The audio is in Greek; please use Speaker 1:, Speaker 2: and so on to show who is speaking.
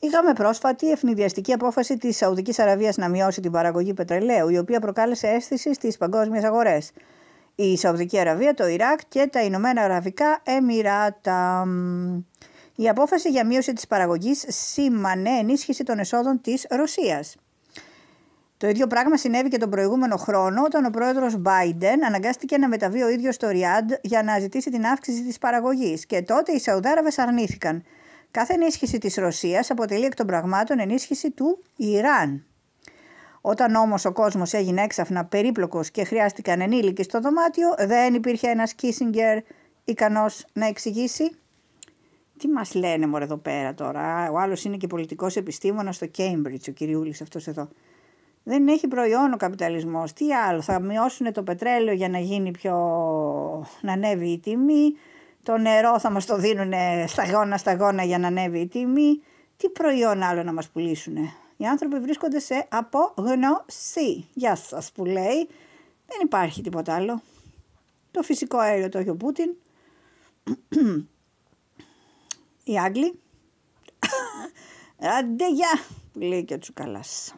Speaker 1: Είχαμε πρόσφατη ευνηδιαστική απόφαση της Σαουδικής Αραβίας να μειώσει την παραγωγή πετρελαίου, η οποία προκάλεσε αίσθηση στις παγκόσμιες αγορές. Η Σαουδική Αραβία, το Ιράκ και τα Ηνωμένα Αραβικά Εμμυράτα. Η απόφαση για μείωση της παραγωγής σήμανε ενίσχυση των εσόδων της Ρωσίας. Το ίδιο πράγμα συνέβη και τον προηγούμενο χρόνο όταν ο πρόεδρος Biden αναγκάστηκε να μεταβεί ο ίδιος στο Ριάντ για να ζητήσει την αύξηση της παραγωγής. και τότε οι Σαουδάραβες αρνήθηκαν. Κάθε ενίσχυση της Ρωσίας αποτελεί εκ των πραγμάτων ενίσχυση του Ιράν. Όταν όμως ο κόσμος έγινε έξαφνα περίπλοκος και χρειάστηκαν ενήλικοι στο δωμάτιο, δεν υπήρχε ένας Κίσιγκερ ικανός να εξηγήσει. Τι μας λένε μωρέ εδώ πέρα τώρα, ο άλλος είναι και πολιτικός επιστήμονας στο Cambridge, ο κυριούλης αυτός εδώ. Δεν έχει προϊόν ο καπιταλισμός, τι άλλο, θα μειώσουν το πετρέλαιο για να γίνει πιο, να ανέβει η τιμή, το νερό θα μας το δίνουν σταγόνα σταγόνα για να ανέβει η τιμή. Τι προϊόν άλλο να μας πουλήσουν. Οι άνθρωποι βρίσκονται σε απογνωσή. Γεια σας που λέει. Δεν υπάρχει τίποτα άλλο. Το φυσικό αέριο το έχει ο Πούτιν. Οι Άγγλοι. Αντεγιά, λέει και ο Τσουκαλάς.